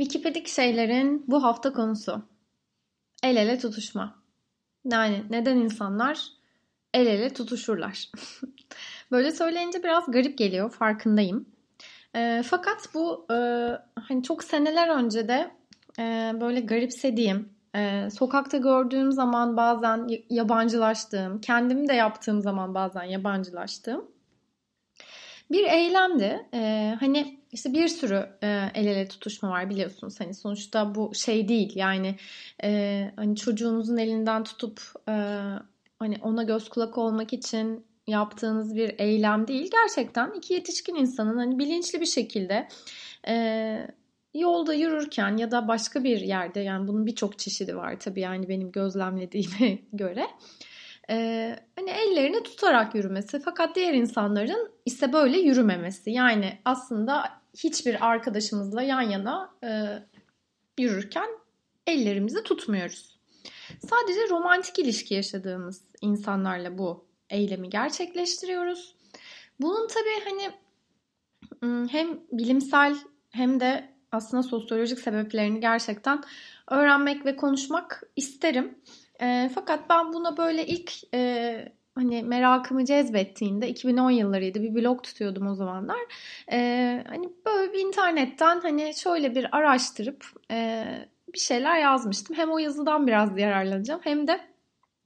Wikipedik şeylerin bu hafta konusu. El ele tutuşma. Yani neden insanlar el ele tutuşurlar? Böyle söyleyince biraz garip geliyor farkındayım. E, fakat bu e, hani çok seneler önce de e, böyle garipsediğim, e, sokakta gördüğüm zaman bazen yabancılaştığım, kendim de yaptığım zaman bazen yabancılaştığım bir eylemdi. Ee, hani işte bir sürü e, el ele tutuşma var biliyorsunuz. Hani sonuçta bu şey değil yani e, hani çocuğunuzun elinden tutup e, hani ona göz kulak olmak için yaptığınız bir eylem değil. Gerçekten iki yetişkin insanın hani bilinçli bir şekilde e, yolda yürürken ya da başka bir yerde yani bunun birçok çeşidi var tabii yani benim gözlemlediğime göre e, hani ellerini tutarak yürümesi fakat diğer insanların ise böyle yürümemesi. Yani aslında hiçbir arkadaşımızla yan yana e, yürürken ellerimizi tutmuyoruz. Sadece romantik ilişki yaşadığımız insanlarla bu eylemi gerçekleştiriyoruz. Bunun tabii hani hem bilimsel hem de aslında sosyolojik sebeplerini gerçekten öğrenmek ve konuşmak isterim. E, fakat ben buna böyle ilk e, hani merakımı cezbettiğinde 2010 yıllarıydı bir blog tutuyordum o zamanlar. E, hani böyle bir internetten hani şöyle bir araştırıp e, bir şeyler yazmıştım. Hem o yazıdan biraz yararlanacağım hem de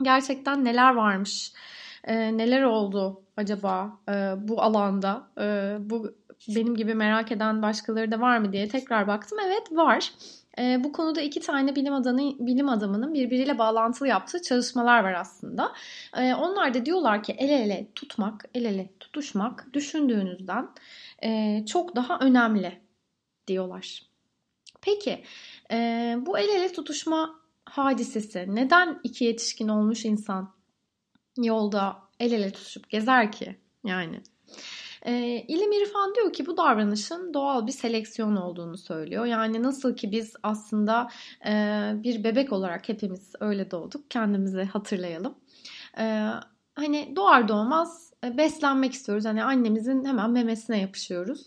gerçekten neler varmış, e, neler oldu acaba e, bu alanda, e, bu benim gibi merak eden başkaları da var mı diye tekrar baktım. Evet var. E, bu konuda iki tane bilim adamı bilim adamının birbiriyle bağlantılı yaptığı çalışmalar var aslında. E, onlar da diyorlar ki el ele tutmak, el ele tutuşmak düşündüğünüzden e, çok daha önemli diyorlar. Peki e, bu el ele tutuşma hadisesi neden iki yetişkin olmuş insan yolda el ele tutuşup gezer ki yani? E, İlim İrfan diyor ki bu davranışın doğal bir seleksiyon olduğunu söylüyor. Yani nasıl ki biz aslında e, bir bebek olarak hepimiz öyle doğduk. Kendimizi hatırlayalım. E, hani doğar doğmaz e, beslenmek istiyoruz. Hani annemizin hemen memesine yapışıyoruz.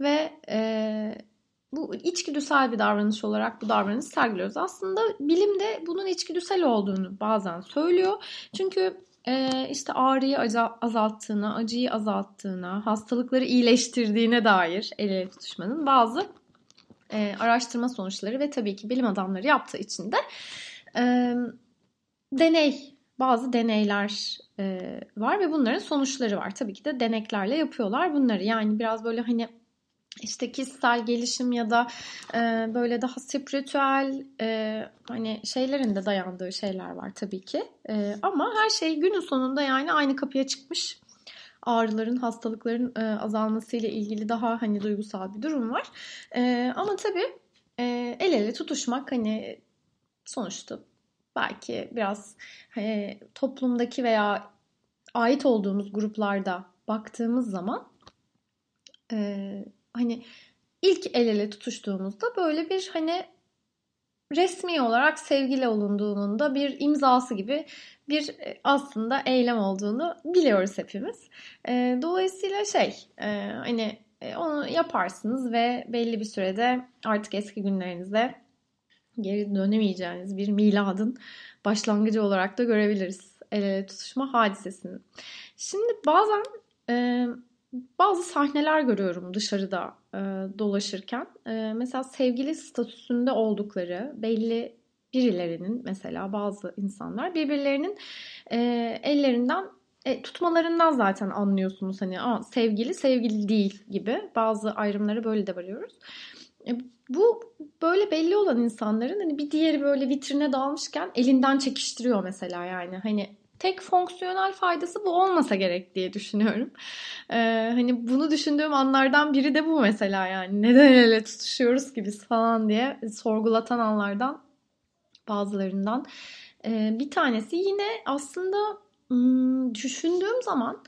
Ve e, bu içgüdüsel bir davranış olarak bu davranışı sergiliyoruz. Aslında bilim de bunun içgüdüsel olduğunu bazen söylüyor. Çünkü ee, işte ağrıyı azalttığına, acıyı azalttığına, hastalıkları iyileştirdiğine dair el ele tutuşmanın bazı e, araştırma sonuçları ve tabii ki bilim adamları yaptığı için de e, deney bazı deneyler e, var ve bunların sonuçları var. Tabii ki de deneklerle yapıyorlar bunları. Yani biraz böyle hani işte kişisel gelişim ya da e, böyle daha spiritüel e, hani şeylerin de dayandığı şeyler var tabii ki. E, ama her şey günün sonunda yani aynı kapıya çıkmış ağrıların, hastalıkların e, azalmasıyla ilgili daha hani duygusal bir durum var. E, ama tabii e, el ele tutuşmak hani sonuçta belki biraz e, toplumdaki veya ait olduğumuz gruplarda baktığımız zaman e, hani ilk el ele tutuştuğumuzda böyle bir hani resmi olarak sevgili olunduğunun da bir imzası gibi bir e, aslında eylem olduğunu biliyoruz hepimiz. E, dolayısıyla şey e, hani e, onu yaparsınız ve belli bir sürede artık eski günlerinize geri dönemeyeceğiniz bir miladın başlangıcı olarak da görebiliriz el ele tutuşma hadisesini. Şimdi bazen e, bazı sahneler görüyorum dışarıda e, dolaşırken. E, mesela sevgili statüsünde oldukları belli birilerinin mesela bazı insanlar birbirlerinin e, ellerinden e, tutmalarından zaten anlıyorsunuz hani Aa, sevgili sevgili değil gibi bazı ayrımları böyle de varıyoruz. E, bu böyle belli olan insanların hani bir diğeri böyle vitrine dalmışken elinden çekiştiriyor mesela yani hani tek fonksiyonel faydası bu olmasa gerek diye düşünüyorum. Ee, hani bunu düşündüğüm anlardan biri de bu mesela yani. Neden ele tutuşuyoruz ki biz falan diye sorgulatan anlardan bazılarından. Ee, bir tanesi yine aslında hmm, düşündüğüm zaman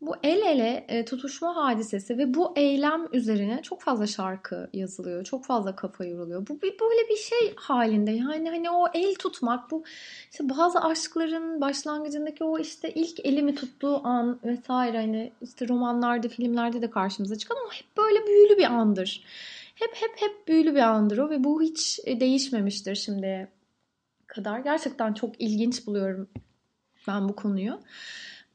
bu el ele e, tutuşma hadisesi ve bu eylem üzerine çok fazla şarkı yazılıyor. Çok fazla kafa yoruluyor. Bu bir, böyle bir şey halinde. Yani hani o el tutmak bu işte bazı aşkların başlangıcındaki o işte ilk elimi tuttuğu an vesaire hani işte romanlarda, filmlerde de karşımıza çıkan ama hep böyle büyülü bir andır. Hep hep hep büyülü bir andır o ve bu hiç değişmemiştir şimdiye kadar. Gerçekten çok ilginç buluyorum ben bu konuyu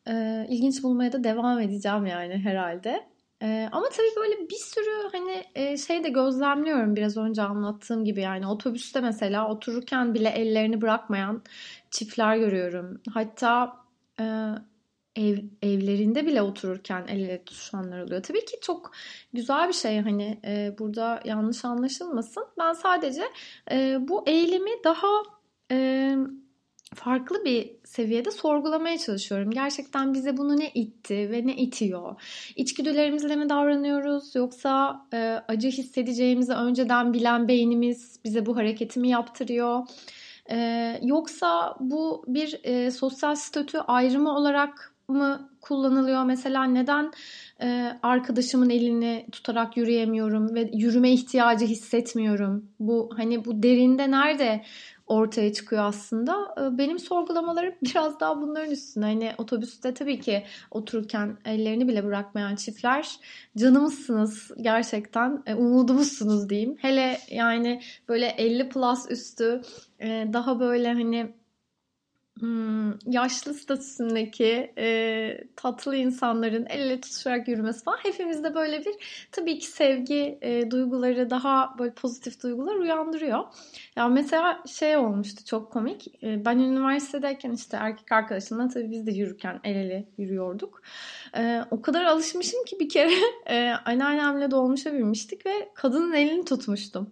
e, ilginç bulmaya da devam edeceğim yani herhalde. E, ama tabii böyle bir sürü hani e, şey de gözlemliyorum biraz önce anlattığım gibi yani otobüste mesela otururken bile ellerini bırakmayan çiftler görüyorum. Hatta e, ev, evlerinde bile otururken el ele tutuşanlar oluyor. Tabii ki çok güzel bir şey hani e, burada yanlış anlaşılmasın. Ben sadece e, bu eylemi daha farklı bir seviyede sorgulamaya çalışıyorum. Gerçekten bize bunu ne itti ve ne itiyor? İçgüdülerimizle mi davranıyoruz yoksa e, acı hissedeceğimizi önceden bilen beynimiz bize bu hareketi mi yaptırıyor? E, yoksa bu bir e, sosyal statü ayrımı olarak mı kullanılıyor? Mesela neden e, arkadaşımın elini tutarak yürüyemiyorum ve yürüme ihtiyacı hissetmiyorum? Bu hani bu derinde nerede ortaya çıkıyor aslında. Ee, benim sorgulamalarım biraz daha bunların üstüne. Hani otobüste tabii ki otururken ellerini bile bırakmayan çiftler canımızsınız gerçekten e, umudumuzsunuz diyeyim. Hele yani böyle 50 plus üstü e, daha böyle hani Hmm, yaşlı statüsündeki e, tatlı insanların el ele tutuşarak yürümesi falan hepimizde böyle bir tabii ki sevgi e, duyguları daha böyle pozitif duygular uyandırıyor. Ya mesela şey olmuştu çok komik. E, ben üniversitedeyken işte erkek arkadaşımla tabii biz de yürürken el ele yürüyorduk. E, o kadar alışmışım ki bir kere e, anneannemle dolmuşa binmiştik ve kadının elini tutmuştum.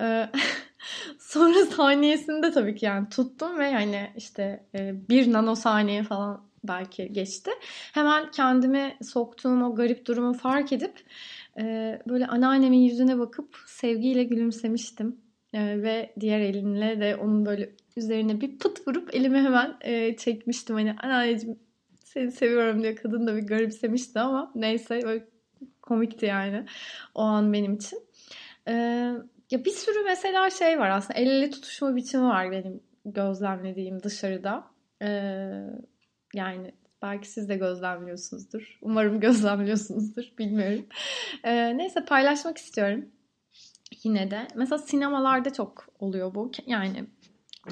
E, Sonra saniyesinde tabii ki yani tuttum ve hani işte e, bir nanosaniye falan belki geçti. Hemen kendimi soktuğum o garip durumu fark edip e, böyle anneannemin yüzüne bakıp sevgiyle gülümsemiştim. E, ve diğer elinle de onun böyle üzerine bir pıt vurup elimi hemen çekmiştim. Hani anneanneciğim seni seviyorum diye kadın da bir garipsemişti ama neyse böyle komikti yani o an benim için. Ee, ya bir sürü mesela şey var aslında el ele tutuşma biçimi var benim gözlemlediğim dışarıda. Ee, yani belki siz de gözlemliyorsunuzdur. Umarım gözlemliyorsunuzdur. Bilmiyorum. Ee, neyse paylaşmak istiyorum. Yine de. Mesela sinemalarda çok oluyor bu. Yani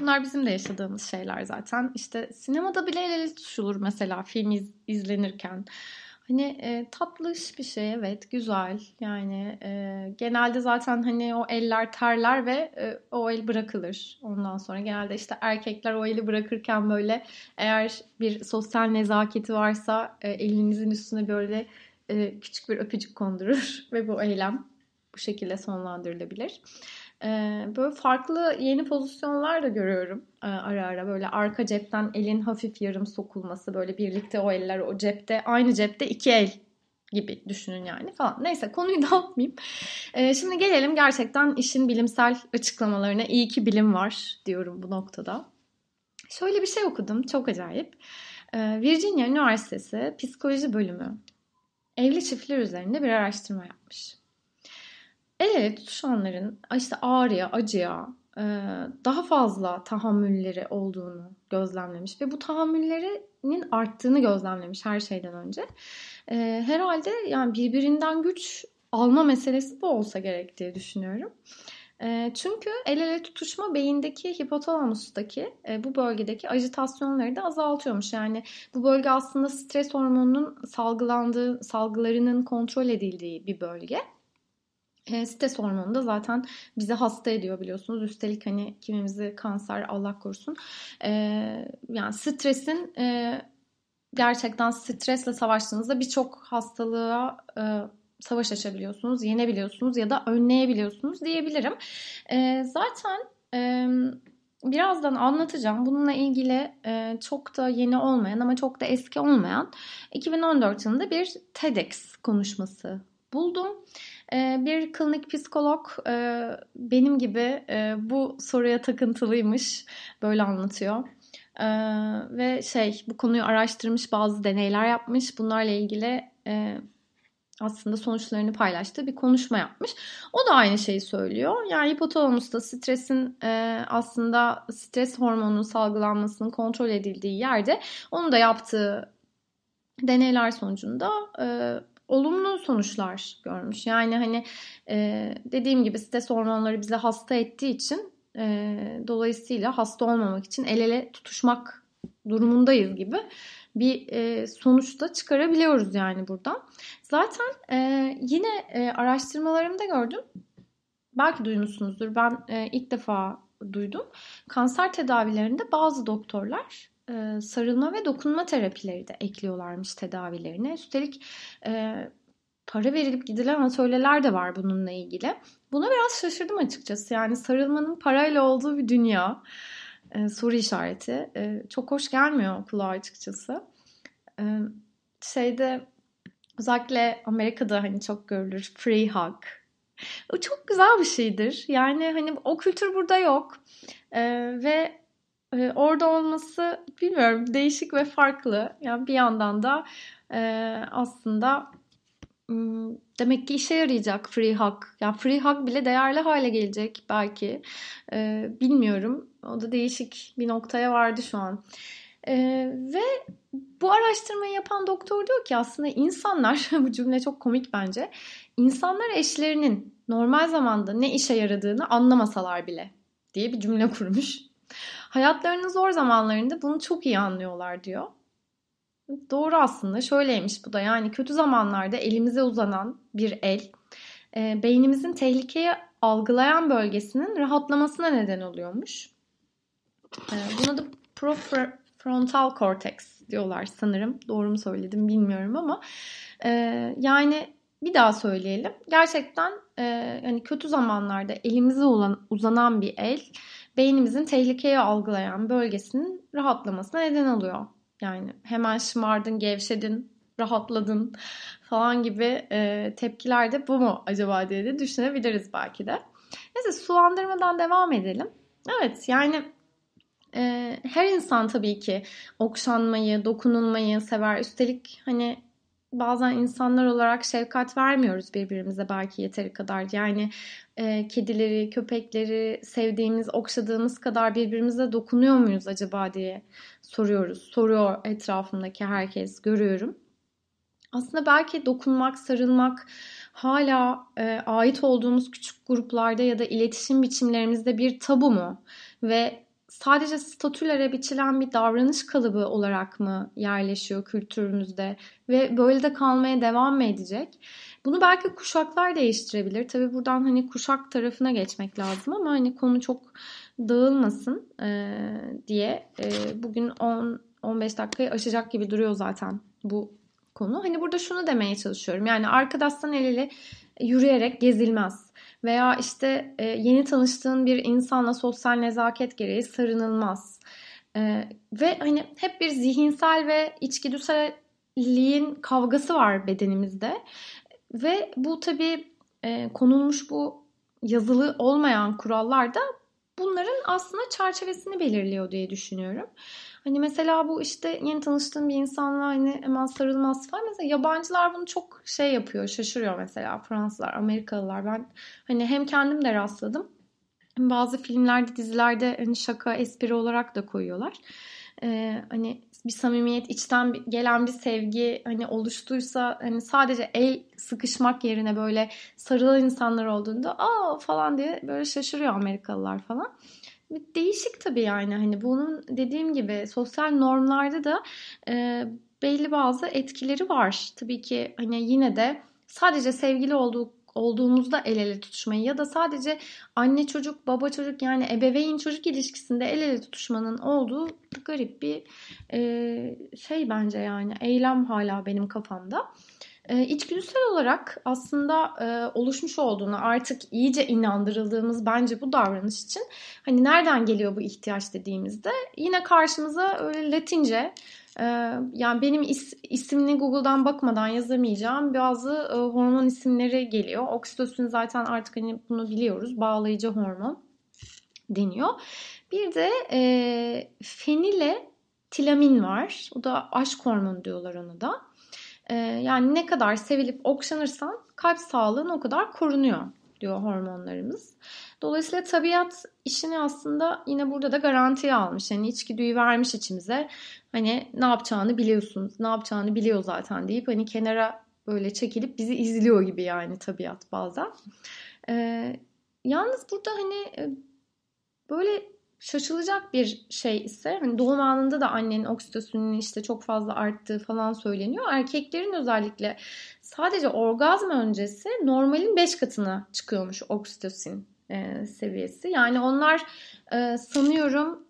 bunlar bizim de yaşadığımız şeyler zaten. İşte sinemada bile el ele tutuşulur mesela film iz, izlenirken. Hani e, tatlış bir şey evet güzel yani e, genelde zaten hani o eller terler ve e, o el bırakılır ondan sonra genelde işte erkekler o eli bırakırken böyle eğer bir sosyal nezaketi varsa e, elinizin üstüne böyle e, küçük bir öpücük kondurur ve bu eylem bu şekilde sonlandırılabilir. Ee, böyle farklı yeni pozisyonlar da görüyorum e, ara ara. Böyle arka cepten elin hafif yarım sokulması. Böyle birlikte o eller o cepte. Aynı cepte iki el gibi düşünün yani falan. Neyse konuyu dağıtmayayım. Ee, şimdi gelelim gerçekten işin bilimsel açıklamalarına. İyi ki bilim var diyorum bu noktada. Şöyle bir şey okudum çok acayip. Ee, Virginia Üniversitesi Psikoloji Bölümü evli çiftler üzerinde bir araştırma yapmış. Delili tutuşanların işte ağrıya, acıya e, daha fazla tahammülleri olduğunu gözlemlemiş ve bu tahammüllerinin arttığını gözlemlemiş her şeyden önce. E, herhalde yani birbirinden güç alma meselesi bu olsa gerek diye düşünüyorum. E, çünkü el ele tutuşma beyindeki hipotalamustaki bu bölgedeki ajitasyonları da azaltıyormuş. Yani bu bölge aslında stres hormonunun salgılandığı, salgılarının kontrol edildiği bir bölge e, stres hormonu da zaten bizi hasta ediyor biliyorsunuz. Üstelik hani kimimizi kanser Allah korusun. E, yani stresin e, gerçekten stresle savaştığınızda birçok hastalığa e, savaş açabiliyorsunuz, yenebiliyorsunuz ya da önleyebiliyorsunuz diyebilirim. E, zaten e, birazdan anlatacağım. Bununla ilgili e, çok da yeni olmayan ama çok da eski olmayan 2014 yılında bir TEDx konuşması buldum. Ee, bir klinik psikolog e, benim gibi e, bu soruya takıntılıymış. Böyle anlatıyor. Ee, ve şey bu konuyu araştırmış bazı deneyler yapmış. Bunlarla ilgili e, aslında sonuçlarını paylaştığı bir konuşma yapmış. O da aynı şeyi söylüyor. Yani hipotalamusta stresin aslında stres hormonunun salgılanmasının kontrol edildiği yerde onu da yaptığı deneyler sonucunda olumlu sonuçlar görmüş. Yani hani e, dediğim gibi stres hormonları bizi hasta ettiği için e, dolayısıyla hasta olmamak için el ele tutuşmak durumundayız gibi bir e, sonuçta çıkarabiliyoruz yani buradan. Zaten e, yine e, araştırmalarımda gördüm. Belki duymuşsunuzdur. Ben e, ilk defa duydum. Kanser tedavilerinde bazı doktorlar e, sarılma ve dokunma terapileri de ekliyorlarmış tedavilerine. Üstelik e, para verilip gidilen atölyeler de var bununla ilgili. Buna biraz şaşırdım açıkçası. Yani sarılmanın parayla olduğu bir dünya e, soru işareti. çok hoş gelmiyor kulağa açıkçası. şeyde özellikle Amerika'da hani çok görülür free hug. O çok güzel bir şeydir. Yani hani o kültür burada yok. E, ve e, orada olması bilmiyorum değişik ve farklı. Yani bir yandan da e, aslında demek ki işe yarayacak free hack. Yani free hack bile değerli hale gelecek belki. E, bilmiyorum. O da değişik bir noktaya vardı şu an. E, ve bu araştırmayı yapan doktor diyor ki aslında insanlar, bu cümle çok komik bence. İnsanlar eşlerinin normal zamanda ne işe yaradığını anlamasalar bile diye bir cümle kurmuş. Hayatlarının zor zamanlarında bunu çok iyi anlıyorlar diyor. Doğru aslında şöyleymiş bu da yani kötü zamanlarda elimize uzanan bir el e, beynimizin tehlikeyi algılayan bölgesinin rahatlamasına neden oluyormuş. E, buna da prefrontal korteks diyorlar sanırım. Doğru mu söyledim bilmiyorum ama e, yani bir daha söyleyelim. Gerçekten e, yani kötü zamanlarda elimize olan uzanan bir el beynimizin tehlikeyi algılayan bölgesinin rahatlamasına neden oluyor. Yani hemen şımardın, gevşedin, rahatladın falan gibi e, tepkiler de bu mu acaba diye de düşünebiliriz belki de. Neyse sulandırmadan devam edelim. Evet yani e, her insan tabii ki okşanmayı, dokunulmayı sever. Üstelik hani bazen insanlar olarak şefkat vermiyoruz birbirimize belki yeteri kadar. Yani e, kedileri, köpekleri sevdiğimiz, okşadığımız kadar birbirimize dokunuyor muyuz acaba diye soruyoruz. Soruyor etrafımdaki herkes, görüyorum. Aslında belki dokunmak, sarılmak hala e, ait olduğumuz küçük gruplarda ya da iletişim biçimlerimizde bir tabu mu? Ve sadece statülere biçilen bir davranış kalıbı olarak mı yerleşiyor kültürümüzde ve böyle de kalmaya devam mı edecek? Bunu belki kuşaklar değiştirebilir. Tabi buradan hani kuşak tarafına geçmek lazım ama hani konu çok dağılmasın e, diye e, bugün 10-15 dakikayı aşacak gibi duruyor zaten bu konu. Hani burada şunu demeye çalışıyorum. Yani arkadaştan el ele yürüyerek gezilmez veya işte e, yeni tanıştığın bir insanla sosyal nezaket gereği sarınılmaz. E, ve hani hep bir zihinsel ve içgüdüselliğin kavgası var bedenimizde. Ve bu tabi e, konulmuş bu yazılı olmayan kurallar da bunların aslında çerçevesini belirliyor diye düşünüyorum. Hani mesela bu işte yeni tanıştığım bir insanla hani hemen sarılmaz falan. Mesela yabancılar bunu çok şey yapıyor, şaşırıyor mesela Fransızlar, Amerikalılar. Ben hani hem kendim de rastladım. Bazı filmlerde, dizilerde hani şaka, espri olarak da koyuyorlar. Ee, hani bir samimiyet, içten gelen bir sevgi hani oluştuysa hani sadece el sıkışmak yerine böyle sarılan insanlar olduğunda aa falan diye böyle şaşırıyor Amerikalılar falan değişik tabii yani hani bunun dediğim gibi sosyal normlarda da e, belli bazı etkileri var. Tabii ki hani yine de sadece sevgili olduk olduğumuzda el ele tutuşmayı ya da sadece anne çocuk baba çocuk yani ebeveyn çocuk ilişkisinde el ele tutuşmanın olduğu garip bir e, şey bence yani eylem hala benim kafamda. Ee, içgüdüsel olarak aslında e, oluşmuş olduğunu artık iyice inandırıldığımız bence bu davranış için hani nereden geliyor bu ihtiyaç dediğimizde yine karşımıza öyle latince e, yani benim is, isimli Google'dan bakmadan yazamayacağım bazı e, hormon isimleri geliyor. Oksitosin zaten artık hani bunu biliyoruz bağlayıcı hormon deniyor. Bir de e, fenile tilamin var. O da aşk hormonu diyorlar ona da. Ee, yani ne kadar sevilip okşanırsan kalp sağlığın o kadar korunuyor diyor hormonlarımız. Dolayısıyla tabiat işini aslında yine burada da garantiye almış. Yani içgüdüyü vermiş içimize. Hani ne yapacağını biliyorsunuz, ne yapacağını biliyor zaten deyip hani kenara böyle çekilip bizi izliyor gibi yani tabiat bazen. Ee, yalnız burada hani e, böyle şaşılacak bir şey ise hani doğum anında da annenin oksitosinin işte çok fazla arttığı falan söyleniyor. Erkeklerin özellikle sadece orgazm öncesi normalin 5 katına çıkıyormuş oksitosin e, seviyesi. Yani onlar e, sanıyorum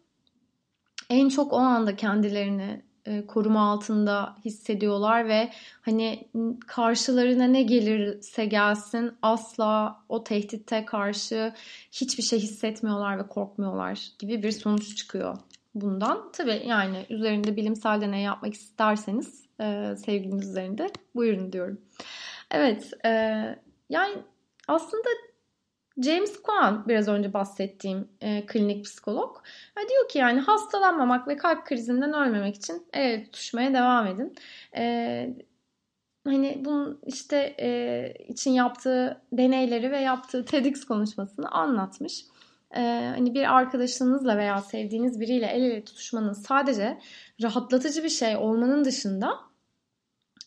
en çok o anda kendilerini e, koruma altında hissediyorlar ve hani karşılarına ne gelirse gelsin asla o tehditte karşı hiçbir şey hissetmiyorlar ve korkmuyorlar gibi bir sonuç çıkıyor bundan. Tabii yani üzerinde bilimsel deney yapmak isterseniz e, sevgiliniz üzerinde buyurun diyorum. Evet e, yani aslında James Kwan biraz önce bahsettiğim e, klinik psikolog e, diyor ki yani hastalanmamak ve kalp krizinden ölmemek için el tutuşmaya devam edin. E, hani bunun işte e, için yaptığı deneyleri ve yaptığı TEDx konuşmasını anlatmış. E, hani bir arkadaşınızla veya sevdiğiniz biriyle el ele tutuşmanın sadece rahatlatıcı bir şey olmanın dışında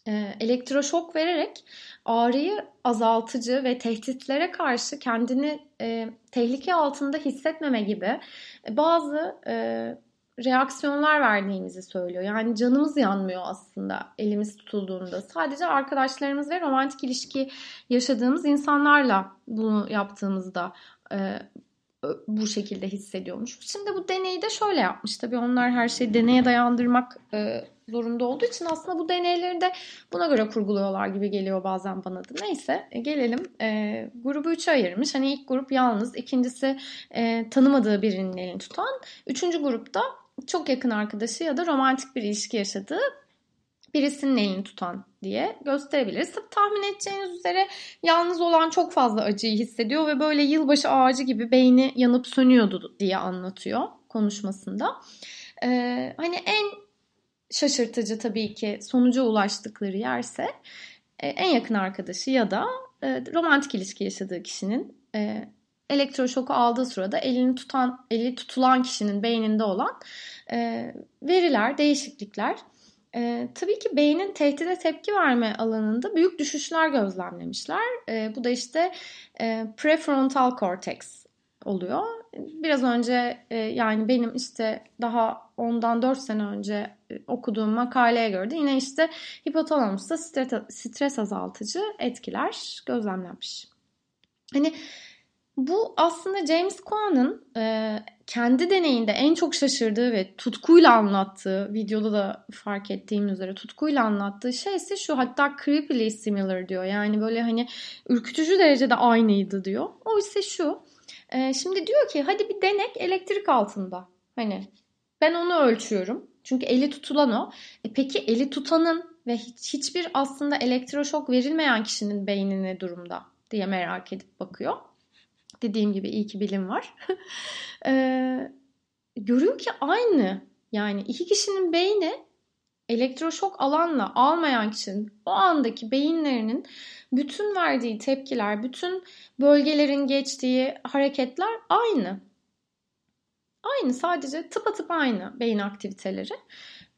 e, elektroşok vererek ağrıyı azaltıcı ve tehditlere karşı kendini e, tehlike altında hissetmeme gibi e, bazı e, reaksiyonlar verdiğimizi söylüyor. Yani canımız yanmıyor aslında elimiz tutulduğunda. Sadece arkadaşlarımız ve romantik ilişki yaşadığımız insanlarla bunu yaptığımızda e, e, bu şekilde hissediyormuş. Şimdi bu deneyi de şöyle yapmış. Tabii onlar her şeyi deneye dayandırmak e, zorunda olduğu için aslında bu deneyleri de buna göre kurguluyorlar gibi geliyor bazen bana da. Neyse e, gelelim e, grubu üçe ayırmış. Hani ilk grup yalnız, ikincisi e, tanımadığı birinin elini tutan, üçüncü grupta çok yakın arkadaşı ya da romantik bir ilişki yaşadığı birisinin elini tutan diye gösterebiliriz. Tabii tahmin edeceğiniz üzere yalnız olan çok fazla acıyı hissediyor ve böyle yılbaşı ağacı gibi beyni yanıp sönüyordu diye anlatıyor konuşmasında. Ee, hani en şaşırtıcı tabii ki sonuca ulaştıkları yerse e, en yakın arkadaşı ya da e, romantik ilişki yaşadığı kişinin e, elektroşoku aldığı sırada elini tutan eli tutulan kişinin beyninde olan e, veriler değişiklikler e, tabii ki beynin tehdide tepki verme alanında büyük düşüşler gözlemlemişler. E, bu da işte e, prefrontal korteks oluyor. Biraz önce e, yani benim işte daha ondan 4 sene önce e, okuduğum makaleye göre de yine işte hipotalamusta stres, stres azaltıcı etkiler gözlemlenmiş. Hani bu aslında James Quan'ın e, kendi deneyinde en çok şaşırdığı ve tutkuyla anlattığı, videoda da fark ettiğim üzere tutkuyla anlattığı şey ise şu hatta creepily similar diyor. Yani böyle hani ürkütücü derecede aynıydı diyor. O ise şu. E, şimdi diyor ki hadi bir denek elektrik altında. Hani ben onu ölçüyorum. Çünkü eli tutulan o. E peki eli tutanın ve hiç, hiçbir aslında elektroşok verilmeyen kişinin beyni ne durumda diye merak edip bakıyor. Dediğim gibi iyi ki bilim var. e, görüyor ki aynı. Yani iki kişinin beyni elektroşok alanla almayan kişinin o andaki beyinlerinin bütün verdiği tepkiler, bütün bölgelerin geçtiği hareketler aynı. Aynı sadece tıpa tıpa aynı beyin aktiviteleri.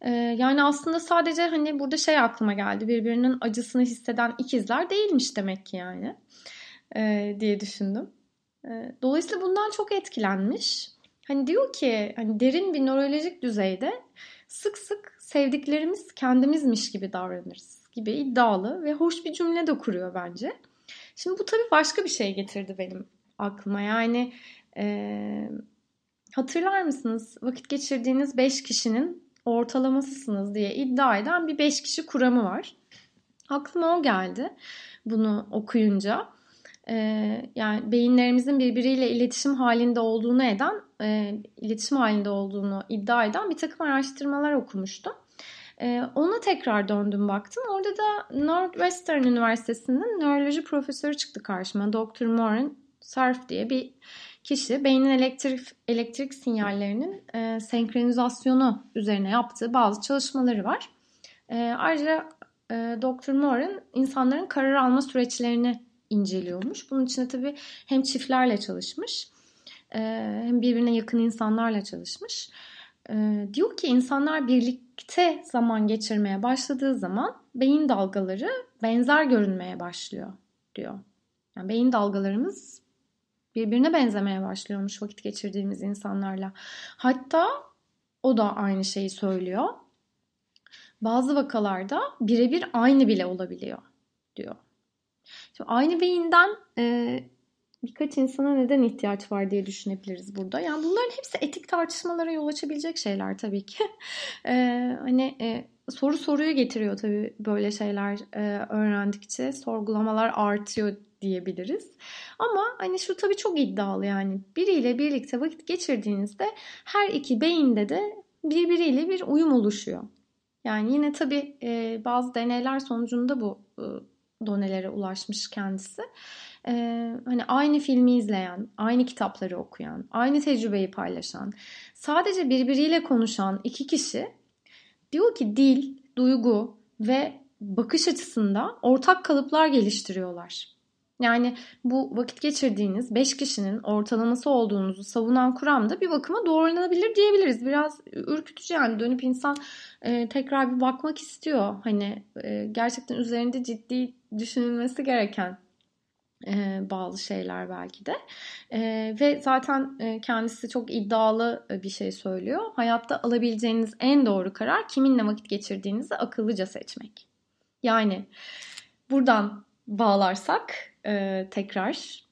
Ee, yani aslında sadece hani burada şey aklıma geldi birbirinin acısını hisseden ikizler değilmiş demek ki yani ee, diye düşündüm. Ee, dolayısıyla bundan çok etkilenmiş. Hani diyor ki hani derin bir nörolojik düzeyde sık sık sevdiklerimiz kendimizmiş gibi davranırız gibi iddialı ve hoş bir cümle de kuruyor bence. Şimdi bu tabii başka bir şey getirdi benim aklıma. Yani e, hatırlar mısınız vakit geçirdiğiniz 5 kişinin ortalamasısınız diye iddia eden bir 5 kişi kuramı var. Aklıma o geldi bunu okuyunca e, yani beyinlerimizin birbiriyle iletişim halinde olduğunu eden, e, iletişim halinde olduğunu iddia eden bir takım araştırmalar okumuştum. E, ona tekrar döndüm baktım. Orada da Northwestern Üniversitesi'nin nöroloji profesörü çıktı karşıma. Dr. Morin Sarf diye bir kişi beynin elektrik elektrik sinyallerinin e, senkronizasyonu üzerine yaptığı bazı çalışmaları var. E, ayrıca e, Dr. Moran insanların karar alma süreçlerini inceliyormuş. Bunun içine tabii hem çiftlerle çalışmış e, hem birbirine yakın insanlarla çalışmış. E, diyor ki insanlar birlikte zaman geçirmeye başladığı zaman beyin dalgaları benzer görünmeye başlıyor diyor. Yani beyin dalgalarımız birbirine benzemeye başlıyormuş vakit geçirdiğimiz insanlarla. Hatta o da aynı şeyi söylüyor. Bazı vakalarda birebir aynı bile olabiliyor diyor. Şimdi aynı beyinden e, birkaç insana neden ihtiyaç var diye düşünebiliriz burada. Yani bunların hepsi etik tartışmalara yol açabilecek şeyler tabii ki. E, hani e, soru soruyu getiriyor tabii böyle şeyler e, öğrendikçe. Sorgulamalar artıyor diyebiliriz. Ama hani şu tabii çok iddialı yani. Biriyle birlikte vakit geçirdiğinizde her iki beyinde de birbiriyle bir uyum oluşuyor. Yani yine tabii e, bazı deneyler sonucunda bu e, donelere ulaşmış kendisi. Ee, hani aynı filmi izleyen, aynı kitapları okuyan, aynı tecrübeyi paylaşan, sadece birbiriyle konuşan iki kişi diyor ki dil, duygu ve bakış açısında ortak kalıplar geliştiriyorlar. Yani bu vakit geçirdiğiniz 5 kişinin ortalaması olduğunuzu savunan kuram da bir bakıma doğrulanabilir diyebiliriz. Biraz ürkütücü yani dönüp insan e, tekrar bir bakmak istiyor. Hani e, gerçekten üzerinde ciddi düşünülmesi gereken e, bağlı şeyler belki de. E, ve zaten e, kendisi çok iddialı e, bir şey söylüyor. Hayatta alabileceğiniz en doğru karar kiminle vakit geçirdiğinizi akıllıca seçmek. Yani buradan bağlarsak e, tekrar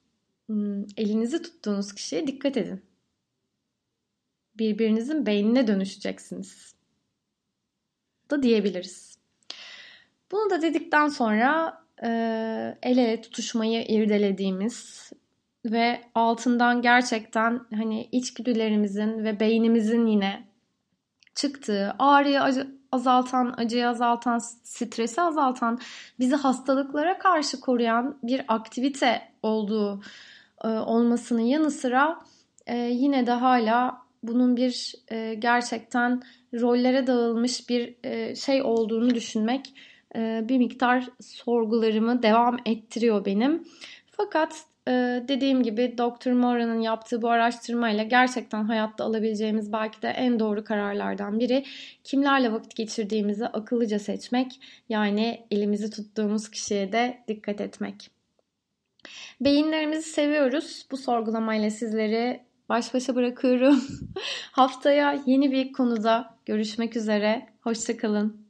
hmm, elinizi tuttuğunuz kişiye dikkat edin. Birbirinizin beynine dönüşeceksiniz. Da diyebiliriz. Bunu da dedikten sonra e, el ele tutuşmayı irdelediğimiz ve altından gerçekten hani içgüdülerimizin ve beynimizin yine çıktığı ağrıyı acı, azaltan, acıyı azaltan, stresi azaltan, bizi hastalıklara karşı koruyan bir aktivite olduğu e, olmasının yanı sıra e, yine de hala bunun bir e, gerçekten rollere dağılmış bir e, şey olduğunu düşünmek e, bir miktar sorgularımı devam ettiriyor benim. Fakat e, dediğim gibi Dr. Mora'nın yaptığı bu araştırmayla gerçekten hayatta alabileceğimiz belki de en doğru kararlardan biri kimlerle vakit geçirdiğimizi akıllıca seçmek yani elimizi tuttuğumuz kişiye de dikkat etmek. Beyinlerimizi seviyoruz. Bu sorgulamayla sizleri baş başa bırakıyorum. Haftaya yeni bir konuda görüşmek üzere. Hoşçakalın.